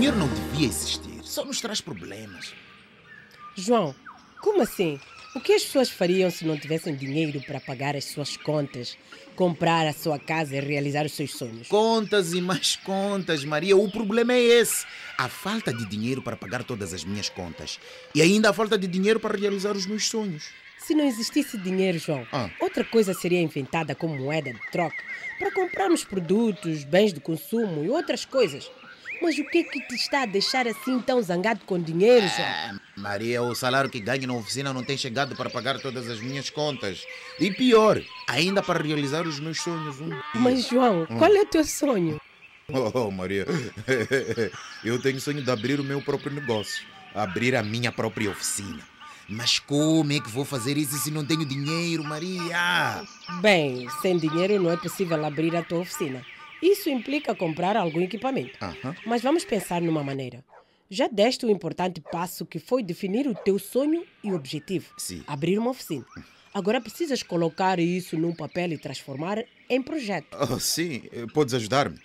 dinheiro não devia existir. Só nos traz problemas. João, como assim? O que as pessoas fariam se não tivessem dinheiro para pagar as suas contas, comprar a sua casa e realizar os seus sonhos? Contas e mais contas, Maria. O problema é esse. A falta de dinheiro para pagar todas as minhas contas. E ainda a falta de dinheiro para realizar os meus sonhos. Se não existisse dinheiro, João, ah. outra coisa seria inventada como moeda de troca para comprarmos produtos, bens de consumo e outras coisas. Mas o que é que te está a deixar assim tão zangado com dinheiro, ah, João? Ah, Maria, o salário que ganho na oficina não tem chegado para pagar todas as minhas contas. E pior, ainda para realizar os meus sonhos. Um dia. Mas, João, hum. qual é o teu sonho? Oh, Maria, eu tenho sonho de abrir o meu próprio negócio. Abrir a minha própria oficina. Mas como é que vou fazer isso se não tenho dinheiro, Maria? Bem, sem dinheiro não é possível abrir a tua oficina. Isso implica comprar algum equipamento. Uhum. Mas vamos pensar numa maneira. Já deste um importante passo que foi definir o teu sonho e objetivo. Sim. Abrir uma oficina. Agora precisas colocar isso num papel e transformar em projeto. Oh, sim, eh, podes ajudar-me?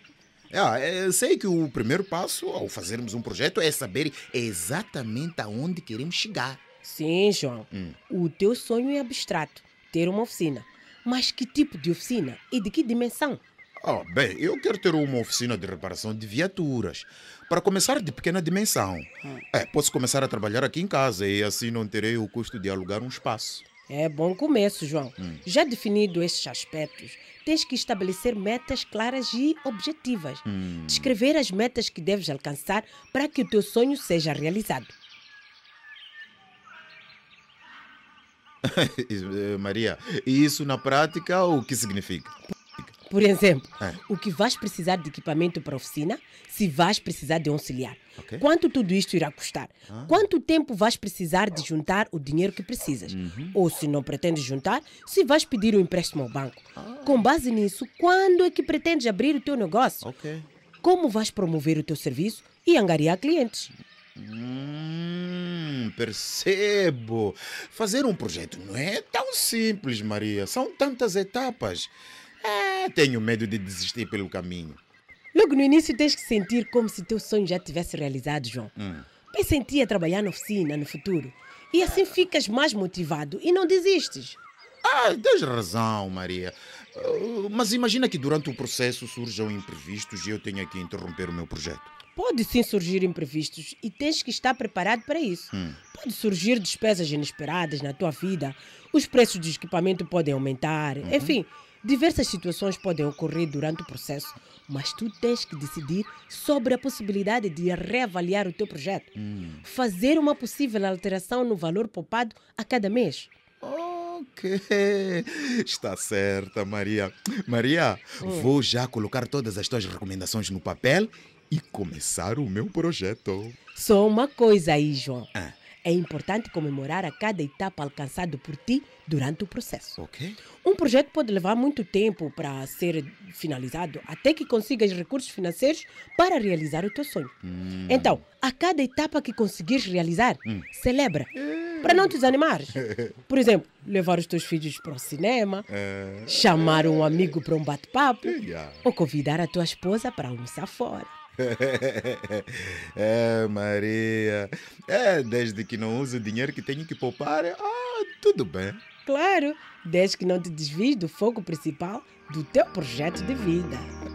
Ah, eh, sei que o primeiro passo ao fazermos um projeto é saber exatamente aonde queremos chegar. Sim, João. Hum. O teu sonho é abstrato, ter uma oficina. Mas que tipo de oficina e de que dimensão? Oh, bem, eu quero ter uma oficina de reparação de viaturas. Para começar de pequena dimensão. Hum. É, posso começar a trabalhar aqui em casa e assim não terei o custo de alugar um espaço. É bom começo, João. Hum. Já definido estes aspectos, tens que estabelecer metas claras e objetivas. Hum. Descrever as metas que deves alcançar para que o teu sonho seja realizado. Eh, Maria, e isso na prática o que significa? Por exemplo, é. o que vais precisar de equipamento para a oficina, se vais precisar de auxiliar. Okay. Quanto tudo isto irá custar? Ah. Quanto tempo vais precisar de juntar o dinheiro que precisas? Uhum. Ou se não pretendes juntar, se vais pedir um empréstimo ao banco. Ah. Com base nisso, quando é que pretendes abrir o teu negócio? Okay. Como vais promover o teu serviço e angariar clientes? Hum, percebo. Fazer um projeto não é tão simples, Maria. São tantas etapas. É tenho medo de desistir pelo caminho. Logo no início tens que sentir como se teu sonho já tivesse realizado, João. Hum. Pensa em ti a trabalhar na oficina no futuro. E assim ficas mais motivado e não desistes. Ah, tens razão, Maria. Uh, mas imagina que durante o processo surjam imprevistos e eu tenha que interromper o meu projeto. Pode sim surgir imprevistos e tens que estar preparado para isso. Hum. Pode surgir despesas inesperadas na tua vida, os preços do equipamento podem aumentar, uhum. enfim, Diversas situações podem ocorrer durante o processo, mas tu tens que decidir sobre a possibilidade de reavaliar o teu projeto. Hum. Fazer uma possível alteração no valor poupado a cada mês. Ok, está certa, Maria. Maria, hum. vou já colocar todas as tuas recomendações no papel e começar o meu projeto. Só uma coisa aí, João. Ah é importante comemorar a cada etapa alcançada por ti durante o processo. Okay. Um projeto pode levar muito tempo para ser finalizado, até que consigas recursos financeiros para realizar o teu sonho. Hum. Então, a cada etapa que conseguires realizar, hum. celebra. Hum. Para não te desanimares. Por exemplo, levar os teus filhos para o cinema, é. chamar um amigo para um bate-papo, ou convidar a tua esposa para almoçar fora. é, Maria. É, desde que não use o dinheiro que tenho que poupar, é, ah, tudo bem. Claro, desde que não te desvies do foco principal do teu projeto de vida.